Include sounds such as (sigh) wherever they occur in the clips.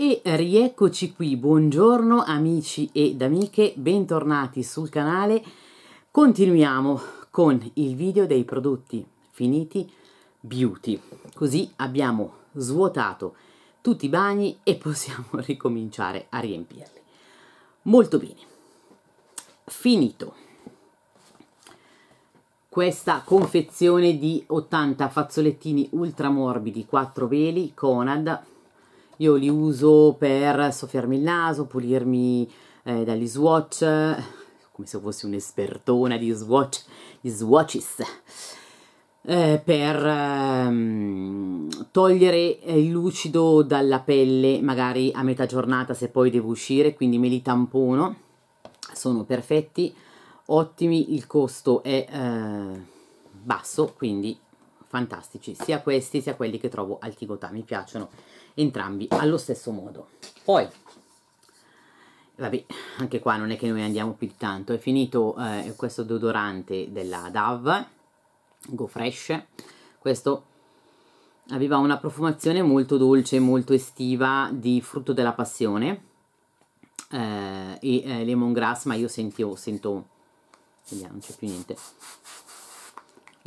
E rieccoci qui, buongiorno amici ed amiche, bentornati sul canale. Continuiamo con il video dei prodotti finiti beauty. Così abbiamo svuotato tutti i bagni e possiamo (laughs) ricominciare a riempirli. Molto bene. Finito. Questa confezione di 80 fazzolettini ultramorbidi, 4 veli, Conad, io li uso per soffiarmi il naso, pulirmi eh, dagli swatch, (laughs) come se fossi un'espertona di swatch, di swatches. Eh, per ehm, togliere eh, il lucido dalla pelle magari a metà giornata se poi devo uscire quindi me li tampono sono perfetti ottimi il costo è eh, basso quindi fantastici sia questi sia quelli che trovo al Tigotà mi piacciono entrambi allo stesso modo. Poi, vabbè, anche qua non è che noi andiamo più di tanto, è finito eh, questo deodorante della DAV, Go Fresh, questo aveva una profumazione molto dolce, molto estiva di frutto della passione eh, e eh, lemongrass, ma io sentio, sento, vediamo, non c'è più niente,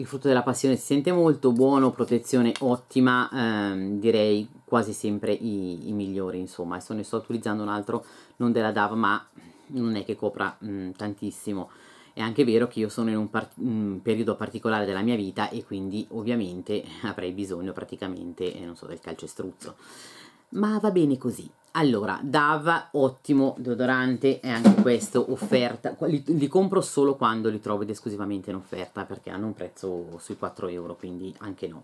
il frutto della passione si sente molto buono, protezione ottima, ehm, direi quasi sempre i, i, migliori insomma. Adesso ne sto utilizzando un altro, non della DAV ma non è che copra mh, mm, tantissimo. È anche vero che io sono in un, part un periodo particolare della mia vita e quindi ovviamente (laughs) avrei bisogno praticamente, eh, non so, del calcestruzzo. Ma va bene così. Allora, DAV, ottimo deodorante, è anche questo offerta, li, li, compro solo quando li trovo ed esclusivamente in offerta perché hanno un prezzo sui 4 euro, quindi anche no.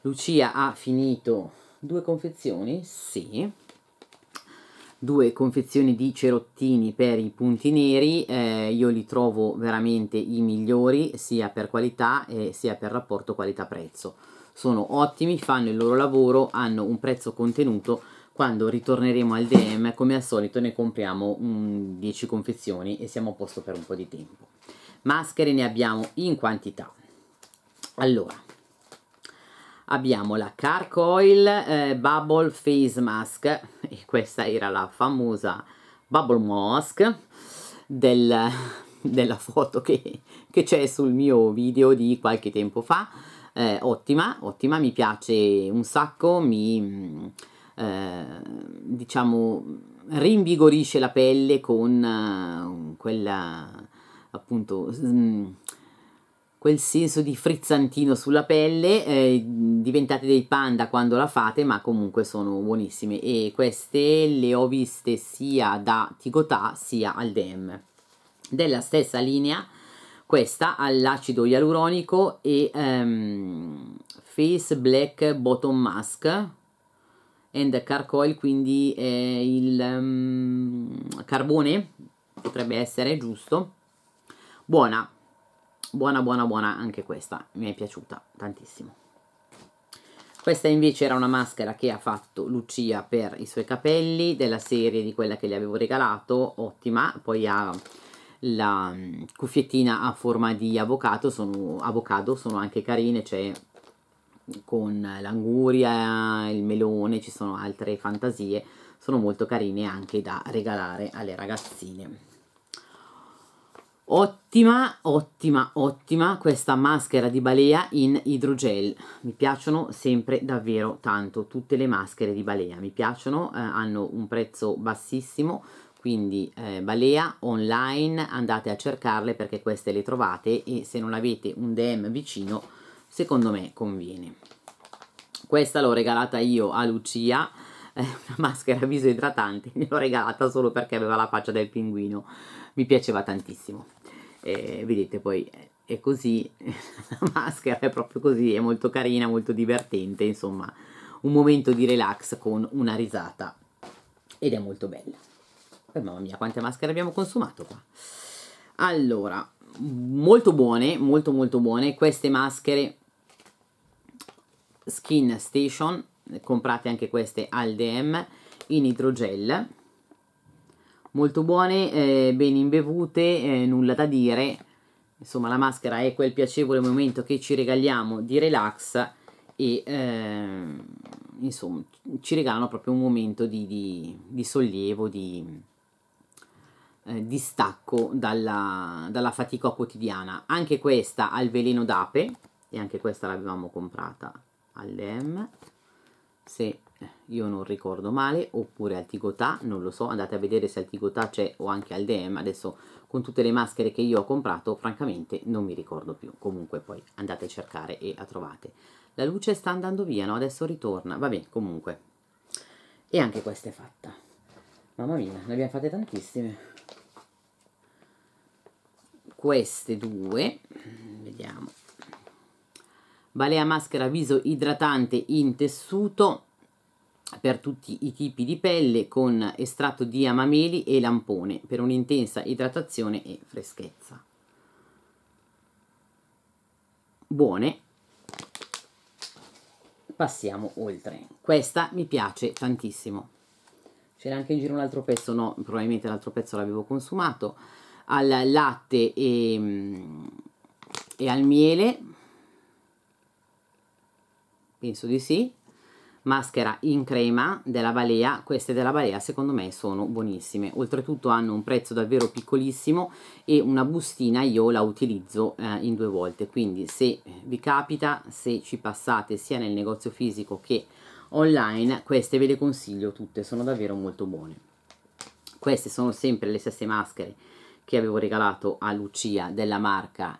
Lucia ha finito due confezioni, sì, due confezioni di cerottini per i punti neri, eh, io li trovo veramente i migliori sia per qualità eh, sia per rapporto qualità-prezzo. Sono ottimi, fanno il loro lavoro, hanno un prezzo contenuto quando ritorneremo al DM, come al solito, ne compriamo um, mm, 10 confezioni e siamo a posto per un po' di tempo. Maschere ne abbiamo in quantità. Allora, abbiamo la Carcoil eh, Bubble Face Mask, e questa era la famosa Bubble Mask del, della foto che c'è sul mio video di qualche tempo fa. Eh, ottima, ottima, mi piace un sacco, mi eh, diciamo, rinvigorisce la pelle con uh, quella, appunto, mh, mm, quel senso di frizzantino sulla pelle. Eh, diventate dei panda quando la fate, ma comunque sono buonissime. E queste le ho viste sia da Tigotà sia al DEM. Della stessa linea, questa all'acido ialuronico e um, Face Black Bottom Mask and car coil, quindi eh, il um, carbone, potrebbe essere giusto. Buona, buona, buona, buona anche questa, mi è piaciuta tantissimo. Questa invece era una maschera che ha fatto Lucia per i suoi capelli, della serie di quella che le avevo regalato, ottima. Poi ha la mm, cuffiettina a forma di avocado, sono, avocado, sono anche carine, c'è cioè con l'anguria, il melone, ci sono altre fantasie, sono molto carine anche da regalare alle ragazzine. Ottima, ottima, ottima questa maschera di balea in idrogel. Mi piacciono sempre davvero tanto tutte le maschere di balea. Mi piacciono, eh, hanno un prezzo bassissimo, quindi eh, balea online andate a cercarle perché queste le trovate e se non avete un DM vicino secondo me conviene. Questa l'ho regalata io a Lucia, eh, una maschera viso idratante, (laughs) l'ho regalata solo perché aveva la faccia del pinguino, mi piaceva tantissimo. Eh, vedete poi è così, (laughs) la maschera è proprio così, è molto carina, molto divertente, insomma un momento di relax con una risata ed è molto bella. Oh, mamma mia, quante maschere abbiamo consumato qua. Allora, molto buone, molto molto buone. Queste maschere Skin Station, comprate anche queste al DM, in idrogel. Molto buone, eh, ben imbevute, eh, nulla da dire. Insomma la maschera è quel piacevole momento che ci regaliamo di relax e eh, insomma ci regalano proprio un momento di, di, di sollievo, di eh, distacco dalla, dalla fatica quotidiana. Anche questa al veleno d'ape, e anche questa l'avevamo comprata all'em se io non ricordo male oppure al Tigotà, non lo so, andate a vedere se al Tigotà c'è o anche al DM, adesso con tutte le maschere che io ho comprato francamente non mi ricordo più, comunque poi andate a cercare e la trovate. La luce sta andando via, no? Adesso ritorna, vabbè comunque. E anche questa è fatta. Mamma mia, ne abbiamo fatte tantissime. Queste due, vediamo, balea maschera viso idratante in tessuto per tutti i tipi di pelle con estratto di amameli e lampone per un'intensa idratazione e freschezza. Buone. Passiamo oltre. Questa mi piace tantissimo. C'era anche in giro un altro pezzo, no, probabilmente l'altro pezzo l'avevo consumato. Al latte e, mm, e al miele penso di sì maschera in crema della Balea, queste della Balea secondo me sono buonissime, oltretutto hanno un prezzo davvero piccolissimo e una bustina io la utilizzo eh, in due volte, quindi se eh, vi capita, se ci passate sia nel negozio fisico che online, queste ve le consiglio tutte, sono davvero molto buone. Queste sono sempre le stesse maschere che avevo regalato a Lucia della marca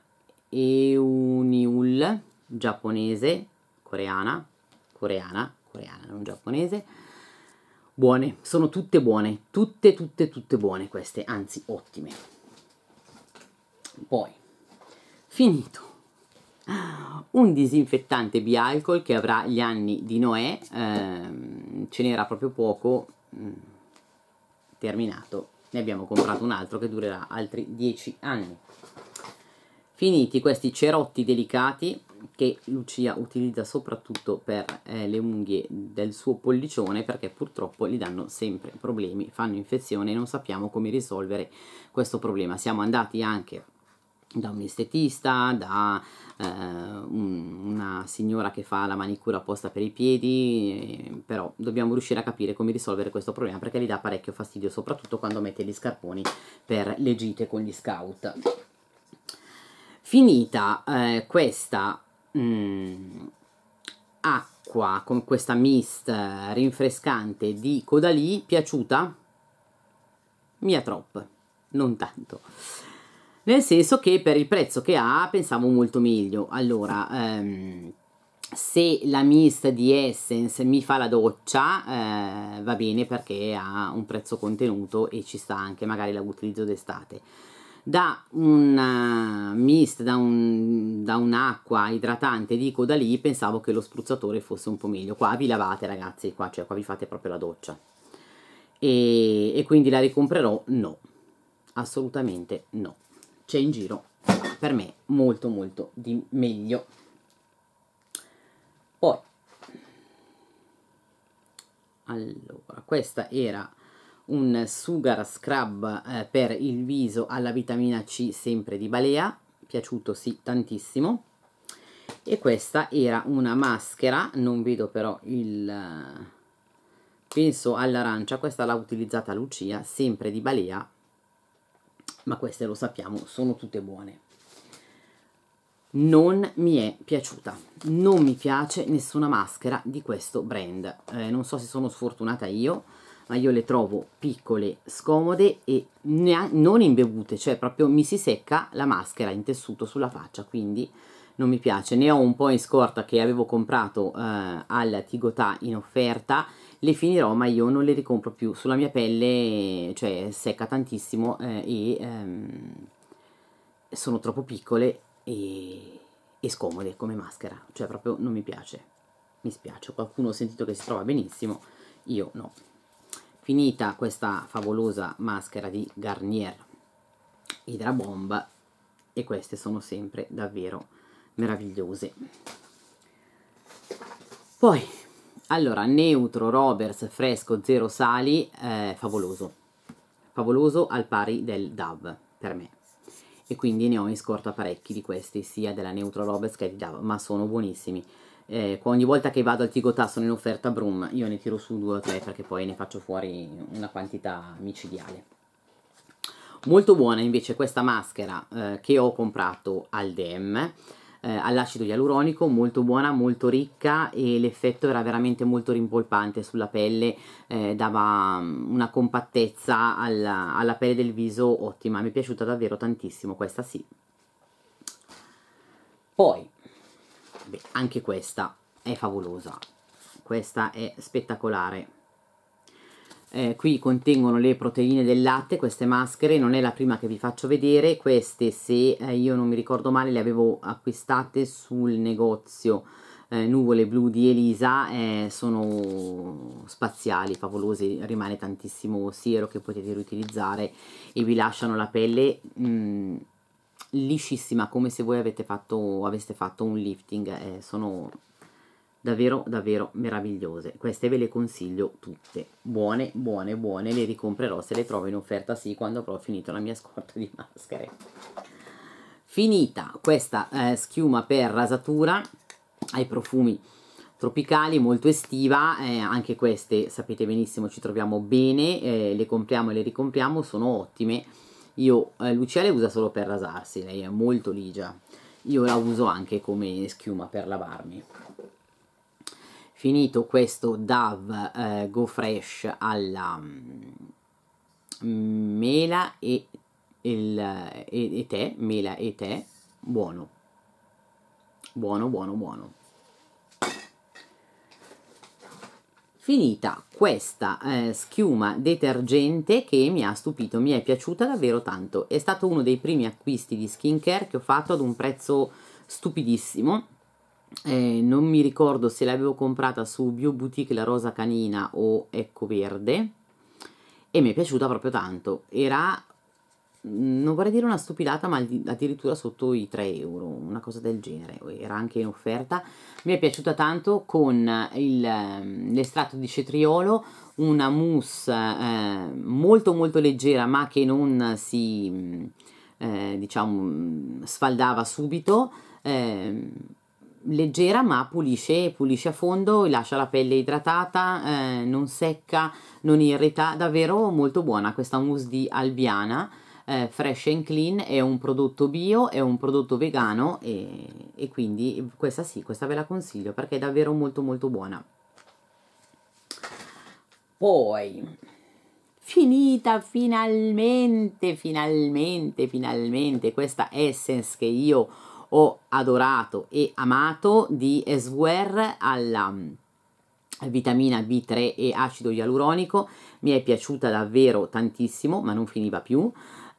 Euniul giapponese coreana, coreana, coreana, non giapponese. Buone, sono tutte buone, tutte, tutte, tutte buone queste, anzi ottime. Poi, finito. Un disinfettante bialcol che avrà gli anni di Noè, ehm, ce n'era proprio poco, mh, mm, terminato. Ne abbiamo comprato un altro che durerà altri 10 anni. Finiti questi cerotti delicati, che Lucia utilizza soprattutto per eh, le unghie del suo pollicione perché purtroppo gli danno sempre problemi, fanno infezione e non sappiamo come risolvere questo problema. Siamo andati anche da un estetista, da eh, un, una signora che fa la manicura apposta per i piedi, eh, però dobbiamo riuscire a capire come risolvere questo problema perché gli dà parecchio fastidio, soprattutto quando mette gli scarponi per le gite con gli scout. Finita eh, questa mh, mm, acqua con questa mist rinfrescante di Codalì piaciuta? Mia troppo, non tanto. Nel senso che per il prezzo che ha pensavo molto meglio. Allora, ehm, se la mist di Essence mi fa la doccia eh, va bene perché ha un prezzo contenuto e ci sta anche magari la utilizzo d'estate da un eh, mist, da, un, da un'acqua idratante dico da lì, pensavo che lo spruzzatore fosse un po' meglio. Qua vi lavate ragazzi, qua, cioè, qua vi fate proprio la doccia. E, e quindi la ricomprerò? No, assolutamente no. C'è in giro per me molto molto di meglio. Poi, allora, questa era un sugar scrub eh, per il viso alla vitamina C sempre di Balea, piaciuto sì tantissimo. E questa era una maschera, non vedo però il... Eh, penso all'arancia, questa l'ha utilizzata Lucia, sempre di Balea, ma queste lo sappiamo, sono tutte buone non mi è piaciuta non mi piace nessuna maschera di questo brand eh, non so se sono sfortunata io ma io le trovo piccole, scomode e non imbevute, cioè proprio mi si secca la maschera in tessuto sulla faccia, quindi non mi piace. Ne ho un po' in scorta che avevo comprato eh, alla Tigotà in offerta, le finirò ma io non le ricompro più, sulla mia pelle cioè, secca tantissimo eh, e ehm, sono troppo piccole e, e scomode come maschera, cioè proprio non mi piace, mi spiace, qualcuno ho sentito che si trova benissimo, io no. Finita questa favolosa maschera di Garnier Hydra Bomb e queste sono sempre davvero meravigliose. Poi, allora, neutro Roberts fresco zero sali, eh, favoloso. Favoloso al pari del Dove per me. E quindi ne ho in scorta parecchi di questi, sia della neutro Roberts che di Dove ma sono buonissimi eh, ogni volta che vado al Tigotà sono in offerta Broom, io ne tiro su due o tre perché poi ne faccio fuori una quantità micidiale. Molto buona invece questa maschera eh, che ho comprato al DEM, eh, all'acido ialuronico, molto buona, molto ricca e l'effetto era veramente molto rimpolpante sulla pelle, eh, dava mm, una compattezza alla, alla pelle del viso ottima, mi è piaciuta davvero tantissimo questa sì. Poi, Beh, anche questa è favolosa. Questa è spettacolare. Eh, qui contengono le proteine del latte, queste maschere, non è la prima che vi faccio vedere, queste se eh, io non mi ricordo male le avevo acquistate sul negozio eh, Nuvole Blu di Elisa, eh, sono spaziali, favolose, rimane tantissimo siero che potete riutilizzare e vi lasciano la pelle mh, mm, liscissima come se voi avete fatto, aveste fatto un lifting eh, sono davvero davvero meravigliose queste ve le consiglio tutte buone buone buone le ricomprerò se le trovo in offerta sì quando avrò finito la mia scorta di maschere finita questa eh, schiuma per rasatura ai profumi tropicali molto estiva eh, anche queste sapete benissimo ci troviamo bene eh, le compriamo e le ricompriamo sono ottime io, eh, Lucia le usa solo per rasarsi, lei è molto ligia. Io la uso anche come schiuma per lavarmi. Finito questo Dove eh, Go Fresh alla mm, mela e, il, eh, e, e tè, mela e tè, buono. Buono, buono, buono. finita questa eh, schiuma detergente che mi ha stupito, mi è piaciuta davvero tanto. È stato uno dei primi acquisti di skincare che ho fatto ad un prezzo stupidissimo. Eh, non mi ricordo se l'avevo comprata su Bio Boutique La Rosa Canina o Ecco Verde e mi è piaciuta proprio tanto. Era non vorrei dire una stupidata, ma addirittura sotto i 3 euro, una cosa del genere, era anche in offerta. Mi è piaciuta tanto con ehm, l'estratto di cetriolo, una mousse eh, molto molto leggera ma che non si, mm, eh, diciamo, mm, sfaldava subito. Eh, leggera ma pulisce, pulisce a fondo, lascia la pelle idratata, eh, non secca, non irrita, davvero molto buona questa mousse di Albiana eh, fresh and clean, è un prodotto bio, è un prodotto vegano e, e quindi questa sì, questa ve la consiglio perché è davvero molto molto buona. Poi, finita finalmente, finalmente, finalmente questa Essence che io ho adorato e amato di Esware alla mm, vitamina B3 e acido ialuronico mi è piaciuta davvero tantissimo ma non finiva più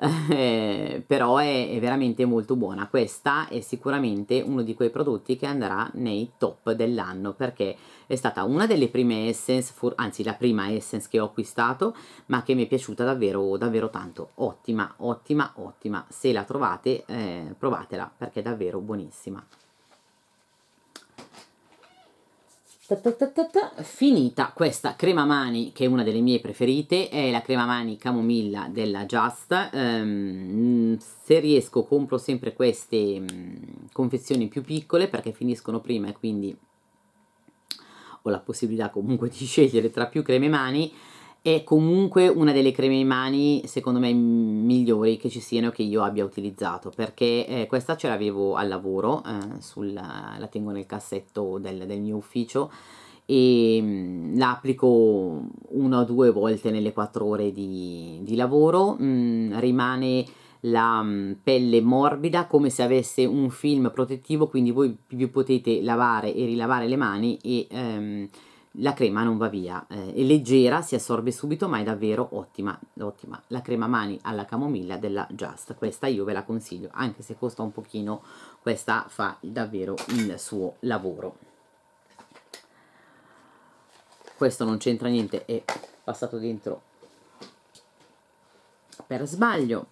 eh, però è, è, veramente molto buona questa è sicuramente uno di quei prodotti che andrà nei top dell'anno perché è stata una delle prime essence for, anzi la prima essence che ho acquistato ma che mi è piaciuta davvero davvero tanto ottima ottima ottima se la trovate eh, provatela perché è davvero buonissima Finita questa crema mani, che è una delle mie preferite, è la crema mani camomilla della Just. Um, se riesco compro sempre queste um, confezioni più piccole perché finiscono prima e quindi ho la possibilità comunque di (laughs) scegliere tra più creme mani è comunque una delle creme ai mani secondo me migliori che ci siano che io abbia utilizzato perché eh, questa ce l'avevo al lavoro eh, sulla, la tengo nel cassetto del, del mio ufficio e mh, mm, la applico una o due volte nelle quattro ore di, di lavoro mh, mm, rimane la mh, mm, pelle morbida come se avesse un film protettivo quindi voi vi potete lavare e rilavare le mani e ehm, la crema non va via, eh, è leggera, si assorbe subito ma è davvero ottima, ottima, la crema mani alla camomilla della Just, questa io ve la consiglio, anche se costa un pochino, questa fa davvero il suo lavoro. Questo non c'entra niente, è passato dentro per sbaglio.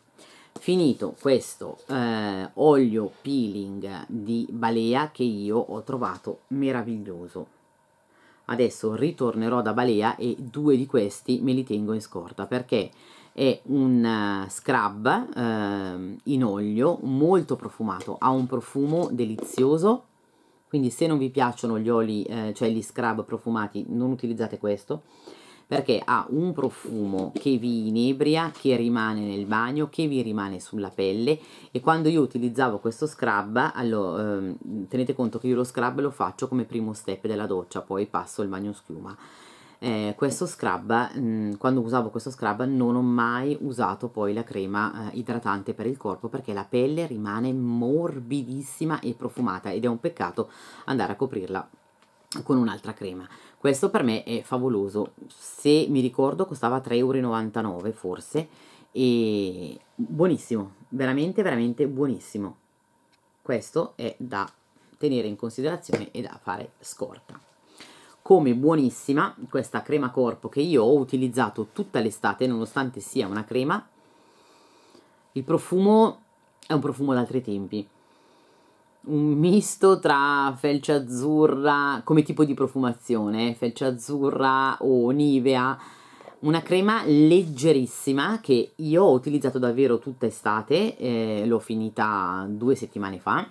Finito questo eh, olio peeling di balea che io ho trovato meraviglioso adesso ritornerò da Balea e due di questi me li tengo in scorta perché è un eh, scrub eh, in olio molto profumato, ha un profumo delizioso, quindi se non vi piacciono gli oli, eh, cioè gli scrub profumati, non utilizzate questo perché ha un profumo che vi inebria, che rimane nel bagno, che vi rimane sulla pelle e quando io utilizzavo questo scrub, allora, ehm, tenete conto che io lo scrub lo faccio come primo step della doccia, poi passo il bagno schiuma. Eh, questo scrub, mh, mm, quando usavo questo scrub non ho mai usato poi la crema eh, idratante per il corpo perché la pelle rimane morbidissima e profumata ed è un peccato andare a coprirla con un'altra crema. Questo per me è favoloso. Se mi ricordo costava 3,99 euro forse e buonissimo, veramente veramente buonissimo. Questo è da tenere in considerazione e da fare scorta. Come buonissima questa crema corpo che io ho utilizzato tutta l'estate nonostante sia una crema, il profumo è un profumo d'altri tempi un misto tra felce azzurra come tipo di profumazione, felce azzurra o nivea, una crema leggerissima che io ho utilizzato davvero tutta estate, eh, l'ho finita due settimane fa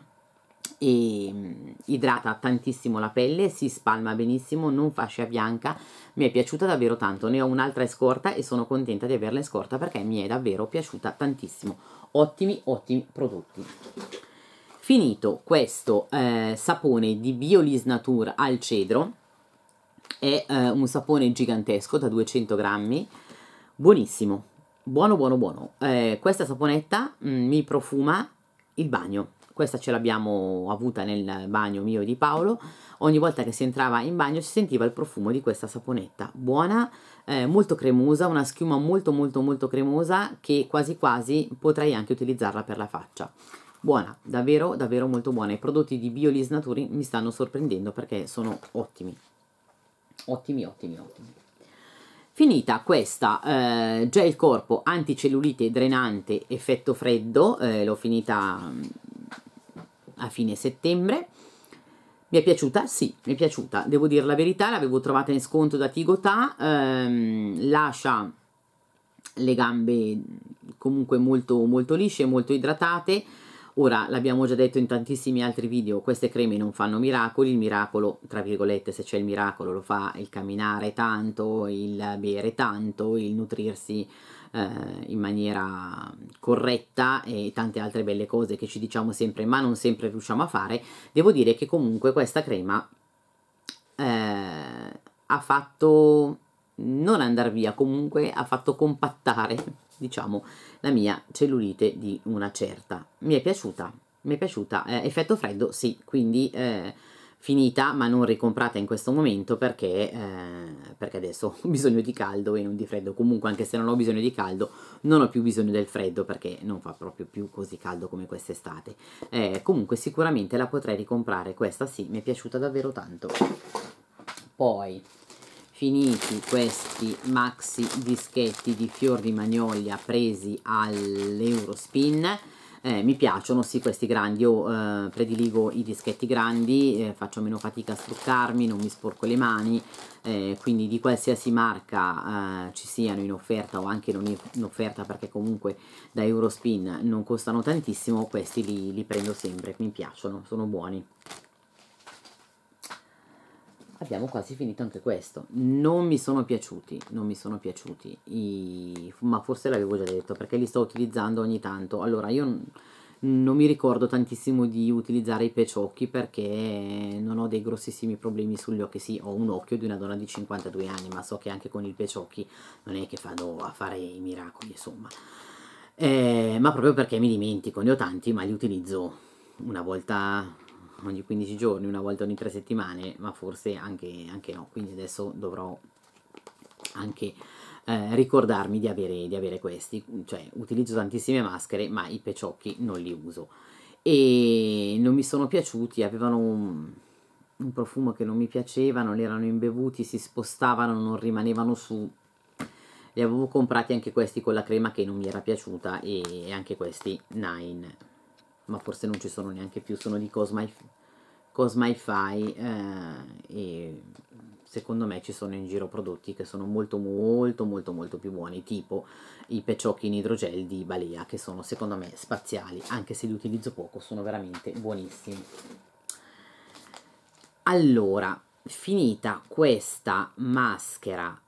e mm, idrata tantissimo la pelle, si spalma benissimo, non fascia bianca, mi è piaciuta davvero tanto, ne ho un'altra scorta e sono contenta di averla in scorta perché mi è davvero piaciuta tantissimo, ottimi ottimi prodotti. Finito questo eh, sapone di Biolis Nature al cedro, è eh, un sapone gigantesco da 200 grammi, buonissimo, buono buono buono. Eh, questa saponetta mh, mm, mi profuma il bagno, questa ce l'abbiamo avuta nel bagno mio e di Paolo, ogni volta che si entrava in bagno si sentiva il profumo di questa saponetta, buona, eh, molto cremosa, una schiuma molto molto molto cremosa che quasi quasi potrei anche utilizzarla per la faccia buona, davvero davvero molto buona. I prodotti di Biolis Naturi mi stanno sorprendendo perché sono ottimi. Ottimi, ottimi, ottimi. Finita questa eh, gel corpo anticellulite drenante effetto freddo, eh, l'ho finita mm, a fine settembre. Mi è piaciuta? Sì, mi è piaciuta. Devo dire la verità, l'avevo trovata in sconto da Tigotà. Ehm, lascia le gambe comunque molto, molto lisce, molto idratate Ora, l'abbiamo già detto in tantissimi altri video, queste creme non fanno miracoli, il miracolo, tra virgolette, se c'è il miracolo, lo fa il camminare tanto, il bere tanto, il nutrirsi eh, in maniera corretta e tante altre belle cose che ci diciamo sempre ma non sempre riusciamo a fare. Devo dire che comunque questa crema eh, ha fatto non andare via, comunque ha fatto compattare diciamo, la mia cellulite di una certa. Mi è piaciuta, mi è piaciuta. Eh, effetto freddo, sì, quindi eh, finita, ma non ricomprata in questo momento perché, eh, perché adesso (laughs) ho bisogno di caldo e non di freddo. Comunque, anche se non ho bisogno di caldo, non ho più bisogno del freddo perché non fa proprio più così caldo come quest'estate. Eh, comunque, sicuramente la potrei ricomprare. Questa sì, mi è piaciuta davvero tanto. Poi, finiti questi maxi dischetti di fior di magnolia presi all'Eurospin eh, mi piacciono sì questi grandi io oh, eh, prediligo i dischetti grandi eh, faccio meno fatica a struccarmi non mi sporco le mani eh, quindi di qualsiasi marca eh, ci siano in offerta o anche non in offerta perché comunque da Eurospin non costano tantissimo questi li, li prendo sempre mi piacciono sono buoni abbiamo quasi finito anche questo. Non mi sono piaciuti, non mi sono piaciuti, i... ma forse l'avevo già detto perché li sto utilizzando ogni tanto. Allora, io non mi ricordo tantissimo di utilizzare i peciocchi perché non ho dei grossissimi problemi sugli occhi. Sì, ho un occhio di una donna di 52 anni, ma so che anche con i peciocchi non è che vado a fare i miracoli, insomma. Eh, ma proprio perché mi dimentico, ne ho tanti, ma li utilizzo una volta ogni 15 giorni, una volta ogni 3 settimane, ma forse anche, anche no, quindi adesso dovrò anche eh, ricordarmi di avere, di avere questi, cioè utilizzo tantissime maschere ma i peciocchi non li uso e non mi sono piaciuti, avevano un, un profumo che non mi piaceva, non erano imbevuti, si spostavano, non rimanevano su, li avevo comprati anche questi con la crema che non mi era piaciuta e anche questi 9 ma forse non ci sono neanche più, sono di Cosmai, Cosmify eh, e secondo me ci sono in giro prodotti che sono molto molto molto molto più buoni tipo i peciocchi in idrogel di Balea che sono secondo me spaziali anche se li utilizzo poco sono veramente buonissimi allora finita questa maschera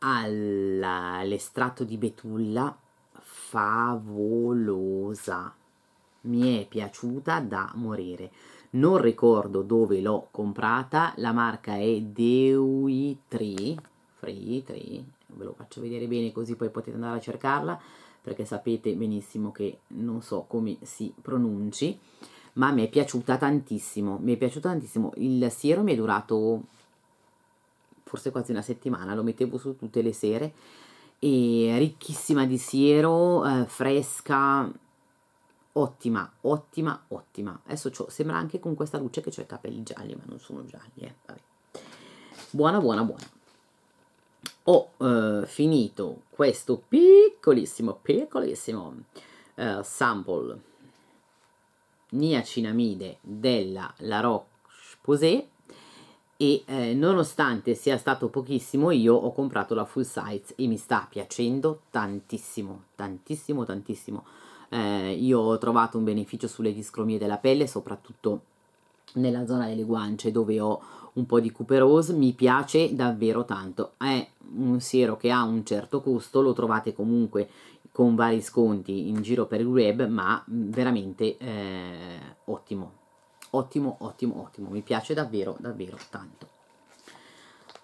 all'estratto di betulla favolosa mi è piaciuta da morire. Non ricordo dove l'ho comprata, la marca è Deui 3, Free 3, ve lo faccio vedere bene così poi potete andare a cercarla, perché sapete benissimo che non so come si pronunci, ma mi è piaciuta tantissimo, mi è piaciuta tantissimo. Il siero mi è durato forse quasi una settimana, lo mettevo su tutte le sere, e ricchissima di siero, eh, fresca, ottima, ottima, ottima. Adesso sembra anche con questa luce che ho i capelli gialli, ma non sono gialli, eh. Vabbè. Buona, buona, buona. Ho eh, finito questo piccolissimo, piccolissimo eh, sample niacinamide della La Roche-Posay e eh, nonostante sia stato pochissimo io ho comprato la full size e mi sta piacendo tantissimo, tantissimo, tantissimo eh, io ho trovato un beneficio sulle discromie della pelle, soprattutto nella zona delle guance dove ho un po' di cuperose, mi piace davvero tanto. È un siero che ha un certo costo, lo trovate comunque con vari sconti in giro per il web, ma mm, veramente eh, ottimo, ottimo, ottimo, ottimo, mi piace davvero, davvero tanto.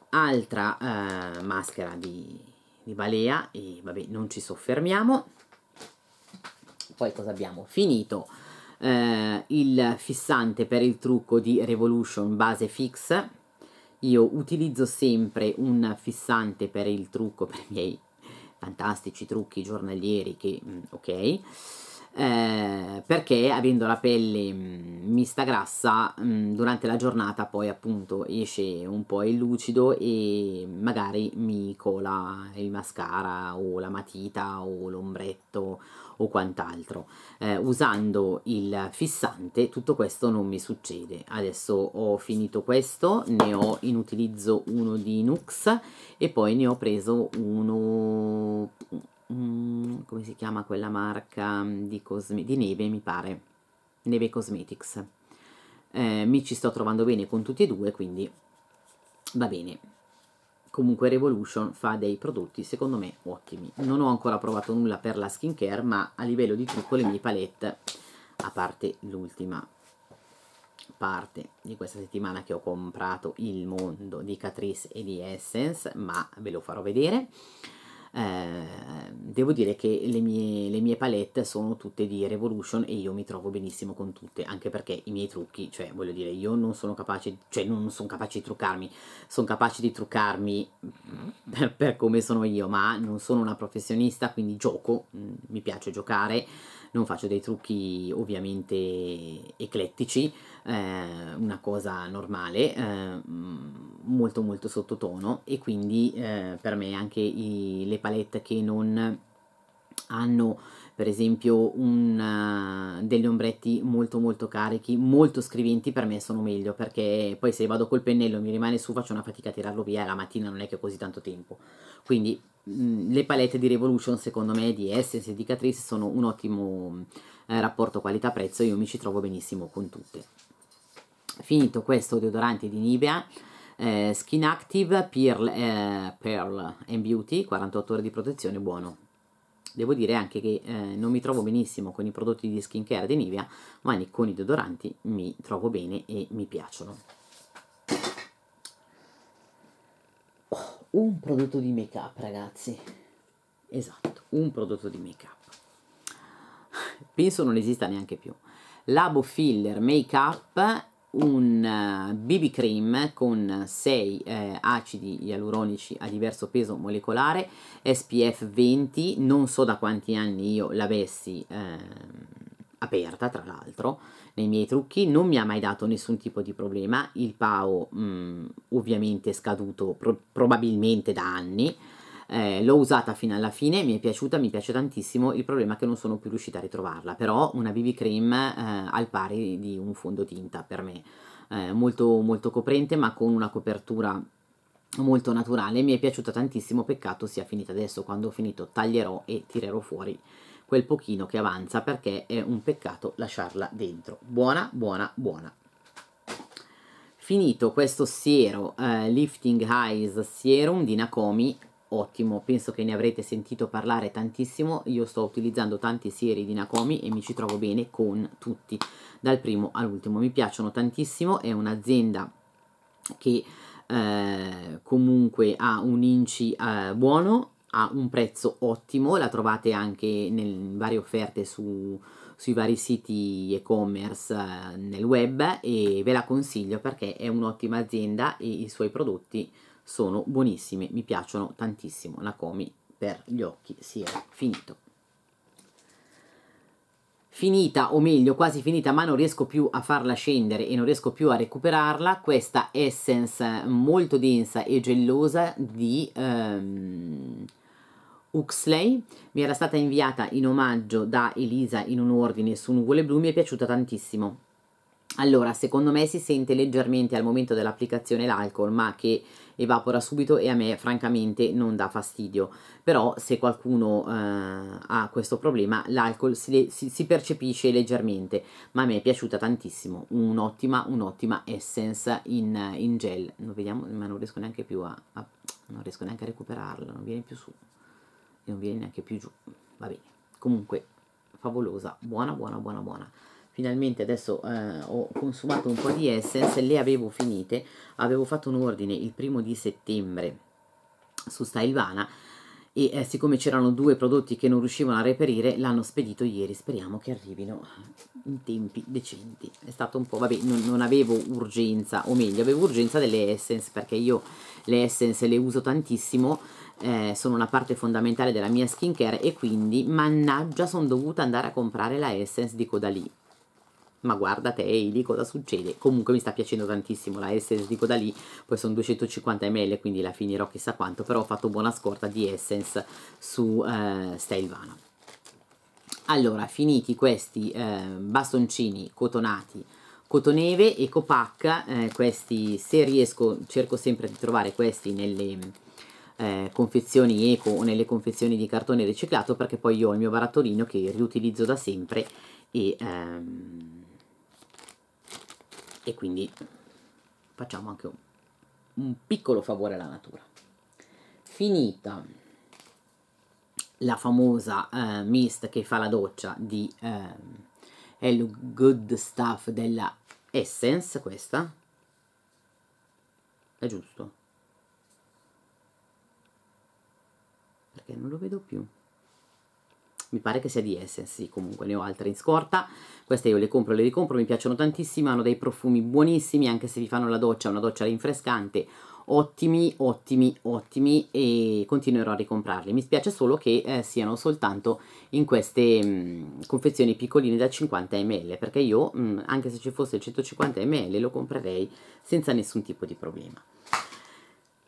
Altra eh, maschera di, di Balea, e vabbè non ci soffermiamo, poi cosa abbiamo? Finito eh, il fissante per il trucco di Revolution base fix. Io utilizzo sempre un fissante per il trucco, per i miei fantastici trucchi giornalieri che, mm, ok eh, perché avendo la pelle mm, mista grassa mh, mm, durante la giornata poi appunto esce un po' il lucido e magari mi cola il mascara o la matita o l'ombretto o quant'altro eh, usando il fissante tutto questo non mi succede adesso ho finito questo ne ho in utilizzo uno di Nux e poi ne ho preso uno Mm, come si chiama quella marca mm, di, di neve mi pare Neve Cosmetics eh, mi ci sto trovando bene con tutti e due quindi va bene comunque Revolution fa dei prodotti secondo me ottimi non ho ancora provato nulla per la skincare ma a livello di trucco le mie palette a parte l'ultima parte di questa settimana che ho comprato il mondo di Catrice e di Essence ma ve lo farò vedere Ehm, devo dire che le mie, le mie, palette sono tutte di Revolution e io mi trovo benissimo con tutte, anche perché i miei trucchi, cioè voglio dire, io non sono capace, cioè non sono capace di truccarmi, sono capace di truccarmi per, per come sono io, ma non sono una professionista, quindi gioco, mm, mi piace giocare, non faccio dei trucchi ovviamente eclettici, eh, una cosa normale, eh, mm, molto molto sottotono e quindi eh, per me anche i, le palette che non hanno per esempio un, uh, degli ombretti molto molto carichi, molto scriventi per me sono meglio perché poi se vado col pennello mi rimane su faccio una fatica a tirarlo via e la mattina non è che ho così tanto tempo. Quindi mh, mm, le palette di Revolution secondo me di Essence e di Catrice sono un ottimo eh, rapporto qualità-prezzo e io mi ci trovo benissimo con tutte finito questo deodorante di Nivea eh, Skin Active Pearl, eh, Pearl and Beauty 48 ore di protezione buono devo dire anche che eh, non mi trovo benissimo con i prodotti di skincare di Nivea ma con i deodoranti mi trovo bene e mi piacciono un prodotto di make up ragazzi esatto un prodotto di make up penso non esista neanche più Labo Filler Make Up un BB eh, cream con 6 eh, acidi ialuronici a diverso peso molecolare SPF 20 non so da quanti anni io l'avessi eh, aperta tra l'altro nei miei trucchi non mi ha mai dato nessun tipo di problema il PAO mh, mm, ovviamente è scaduto pro- probabilmente da anni eh, l'ho usata fino alla fine, mi è piaciuta, mi piace tantissimo, il problema è che non sono più riuscita a ritrovarla, però una BB cream eh, al pari di un fondotinta per me, eh, molto, molto coprente ma con una copertura molto naturale, mi è piaciuta tantissimo, peccato sia finita adesso, quando ho finito taglierò e tirerò fuori quel pochino che avanza perché è un peccato lasciarla dentro. Buona, buona, buona. Finito questo siero eh, Lifting Eyes Serum di Nakomi, ottimo, penso che ne avrete sentito parlare tantissimo, io sto utilizzando tante serie di Nakomi e mi ci trovo bene con tutti, dal primo all'ultimo, mi piacciono tantissimo, è un'azienda che eh, comunque ha un inci eh, buono, ha un prezzo ottimo, la trovate anche in varie offerte su, sui vari siti e-commerce eh, nel web e ve la consiglio perché è un'ottima azienda e i suoi prodotti sono buonissime, mi piacciono tantissimo. Nakomi per gli occhi si è finito. Finita, o meglio quasi finita, ma non riesco più a farla scendere e non riesco più a recuperarla, questa Essence molto densa e gelosa di... Um, ehm, Uxley, mi era stata inviata in omaggio da Elisa in un ordine su Nuvole Blu, mi è piaciuta tantissimo. Allora, secondo me si sente leggermente al momento dell'applicazione l'alcol, ma che evapora subito e a me francamente non dà fastidio, però se qualcuno eh, ha questo problema l'alcol si, si, si, percepisce leggermente, ma a me è piaciuta tantissimo, un'ottima, un'ottima essence in, in gel, non vediamo, ma non riesco neanche più a, a, non riesco neanche a recuperarla, non viene più su e non viene neanche più giù, va bene, comunque favolosa, buona, buona, buona, buona finalmente adesso eh, ho consumato un po' di Essence, le avevo finite, avevo fatto un ordine il primo di settembre su Stylevana e eh, siccome c'erano due prodotti che non riuscivano a reperire l'hanno spedito ieri, speriamo che arrivino in tempi decenti. È stato un po', vabbè, non, non avevo urgenza, o meglio, avevo urgenza delle Essence perché io le Essence le uso tantissimo eh, sono una parte fondamentale della mia skincare e quindi mannaggia sono dovuta andare a comprare la Essence di Codalì ma guarda te Eli cosa succede comunque mi sta piacendo tantissimo la Essence di Codalì poi sono 250 ml quindi la finirò chissà quanto però ho fatto buona scorta di Essence su eh, Stelvano allora finiti questi eh, bastoncini cotonati cotoneve e copac eh, questi se riesco cerco sempre di trovare questi nelle eh, confezioni eco o nelle confezioni di cartone riciclato perché poi io ho il mio barattolino che riutilizzo da sempre e ehm, e quindi facciamo anche un, un piccolo favore alla natura. Finita la famosa eh, mist che fa la doccia di eh, Hello Good Stuff della Essence, questa è giusto perché non lo vedo più mi pare che sia di Essence, sì, comunque ne ho altre in scorta, queste io le compro e le ricompro, mi piacciono tantissimo, hanno dei profumi buonissimi, anche se vi fanno la doccia, una doccia rinfrescante, ottimi, ottimi, ottimi e continuerò a ricomprarli. Mi spiace solo che eh, siano soltanto in queste mh, mm, confezioni piccoline da 50 ml, perché io, mh, mm, anche se ci fosse il 150 ml, lo comprerei senza nessun tipo di problema.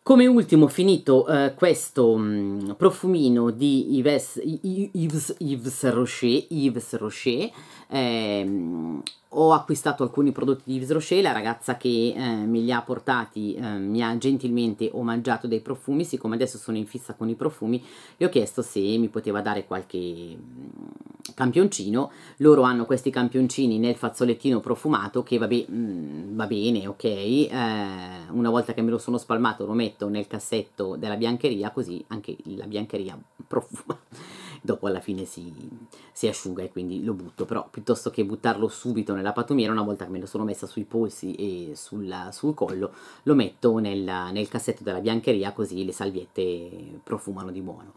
Come ultimo, finito eh, questo mh, mm, profumino di Yves, Yves, Yves Rocher, Yves Rocher ehm, ho acquistato alcuni prodotti di Yves Rocher, la ragazza che eh, me li ha portati eh, mi ha gentilmente omaggiato dei profumi, siccome adesso sono in fissa con i profumi, gli ho chiesto se mi poteva dare qualche... Mh, mm, campioncino, loro hanno questi campioncini nel fazzolettino profumato che vabbè, mh, mm, va bene, ok, eh, una volta che me lo sono spalmato lo metto nel cassetto della biancheria così anche la biancheria profuma, (laughs) dopo alla fine si, si asciuga e quindi lo butto, però piuttosto che buttarlo subito nella patumiera una volta che me lo sono messa sui polsi e sul, sul collo lo metto nel, nel cassetto della biancheria così le salviette profumano di buono.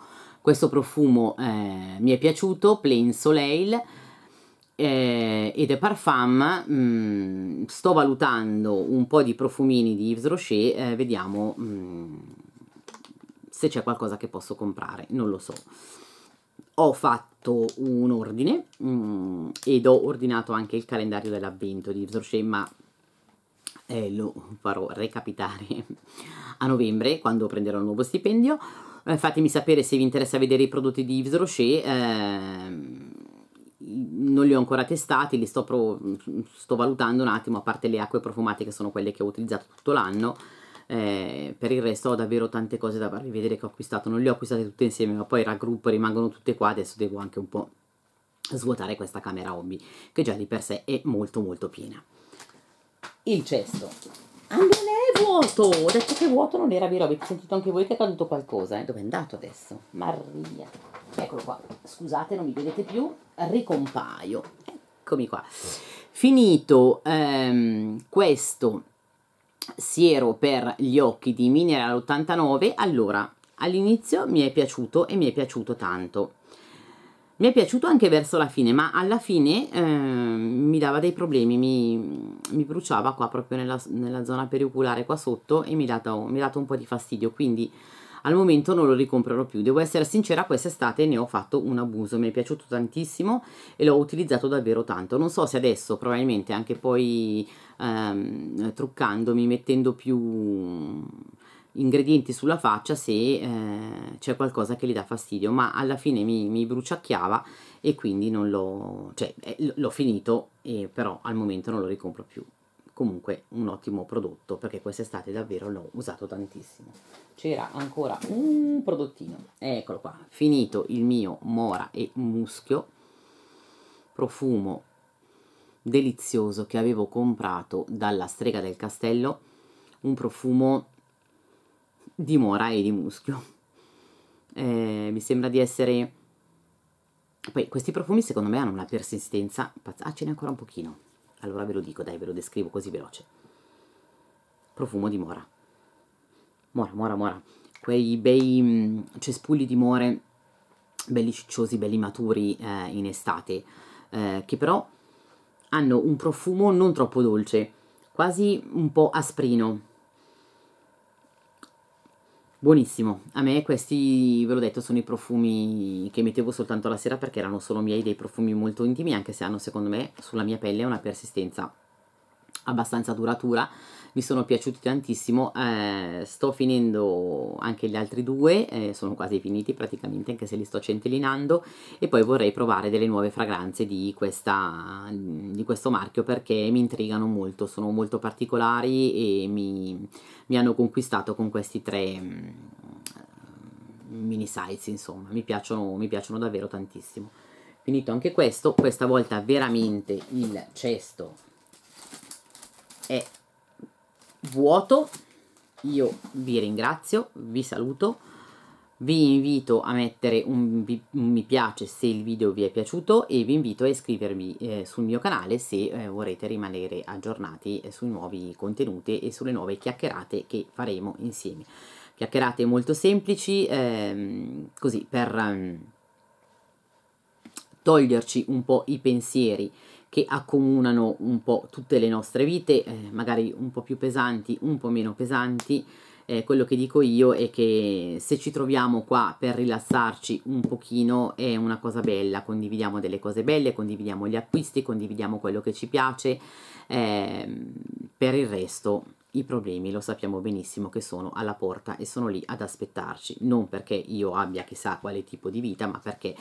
Questo profumo eh, mi è piaciuto, Plain Soleil, eh, ed è Parfum. Mm, sto valutando un po' di profumini di Yves Rocher, eh, vediamo mm, se c'è qualcosa che posso comprare, non lo so. Ho fatto un ordine mm, ed ho ordinato anche il calendario dell'avvento di Yves Rocher, ma eh, lo farò recapitare (laughs) a novembre quando prenderò il nuovo stipendio eh, fatemi sapere se vi interessa vedere i prodotti di Yves Rocher. Ehm, non li ho ancora testati, li sto, pro- sto, valutando un attimo, a parte le acque profumate che sono quelle che ho utilizzato tutto l'anno. Eh, per il resto ho davvero tante cose da farvi vedere che ho acquistato, non le ho acquistate tutte insieme, ma poi raggruppo, rimangono tutte qua, adesso devo anche un po' svuotare questa camera hobby, che già di per sé è molto molto piena. Il cesto anche lei è vuoto! Ho detto che vuoto non era vero, avete sentito anche voi che è caduto qualcosa, eh? Dove è andato adesso? Maria! Eccolo qua, scusate, non mi vedete più, ricompaio. Eccomi qua. Finito ehm, questo siero per gli occhi di Mineral 89, allora, all'inizio mi è piaciuto e mi è piaciuto tanto mi è piaciuto anche verso la fine, ma alla fine eh, mi dava dei problemi, mi, mi bruciava qua proprio nella, nella, zona perioculare qua sotto e mi ha dato, dato, un po' di fastidio, quindi al momento non lo ricomprerò più. Devo essere sincera, quest'estate ne ho fatto un abuso, mi è piaciuto tantissimo e l'ho utilizzato davvero tanto. Non so se adesso, probabilmente anche poi ehm, truccandomi, mettendo più ingredienti sulla faccia se eh, c'è qualcosa che gli dà fastidio, ma alla fine mi, mi bruciacchiava e quindi non l'ho, cioè, eh, l'ho finito, eh, però al momento non lo ricompro più. Comunque un ottimo prodotto perché quest'estate davvero l'ho usato tantissimo. C'era ancora un prodottino, eccolo qua, finito il mio mora e muschio, profumo delizioso che avevo comprato dalla strega del castello, un profumo di Mora e di Muschio. Eh, mi sembra di essere... Poi questi profumi secondo me hanno una persistenza pazzesca. Ah, ce n'è ancora un pochino. Allora ve lo dico, dai, ve lo descrivo così veloce. Profumo di Mora. Mora, Mora, Mora. Quei bei mm, cespugli di More, belli cicciosi, belli maturi eh, in estate, eh, che però hanno un profumo non troppo dolce, quasi un po' asprino Buonissimo, a me questi, ve l'ho detto, sono i profumi che mettevo soltanto la sera perché erano solo miei dei profumi molto intimi, anche se hanno secondo me sulla mia pelle una persistenza abbastanza duratura mi sono piaciuti tantissimo eh, sto finendo anche gli altri due eh, sono quasi finiti praticamente anche se li sto centellinando e poi vorrei provare delle nuove fragranze di, questa, di questo marchio perché mi intrigano molto sono molto particolari e mi, mi hanno conquistato con questi tre mm, mini size insomma mi piacciono, mi piacciono davvero tantissimo finito anche questo questa volta veramente il cesto è vuoto. Io vi ringrazio, vi saluto, vi invito a mettere un, un mi piace se il video vi è piaciuto e vi invito a iscrivervi eh, sul mio canale se eh, vorrete rimanere aggiornati eh, sui nuovi contenuti e sulle nuove chiacchierate che faremo insieme. Chiacchierate molto semplici, ehm, così per ehm, toglierci un po' i pensieri che accomunano un po' tutte le nostre vite, eh, magari un po' più pesanti, un po' meno pesanti. Eh, quello che dico io è che se ci troviamo qua per rilassarci un pochino è una cosa bella, condividiamo delle cose belle, condividiamo gli acquisti, condividiamo quello che ci piace, eh, per il resto i problemi lo sappiamo benissimo che sono alla porta e sono lì ad aspettarci, non perché io abbia chissà quale tipo di vita, ma perché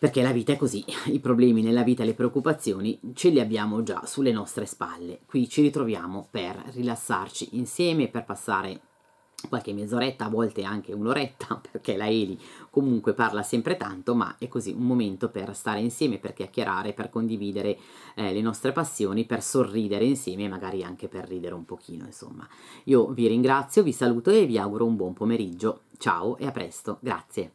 perché la vita è così, (laughs) i problemi nella vita e le preoccupazioni ce li abbiamo già sulle nostre spalle. Qui ci ritroviamo per rilassarci insieme, per passare qualche mezz'oretta, a volte anche un'oretta, (laughs) perché la Eli comunque parla sempre tanto, ma è così un momento per stare insieme, per chiacchierare, per condividere eh, le nostre passioni, per sorridere insieme e magari anche per ridere un pochino, insomma. Io vi ringrazio, vi saluto e vi auguro un buon pomeriggio. Ciao e a presto, grazie.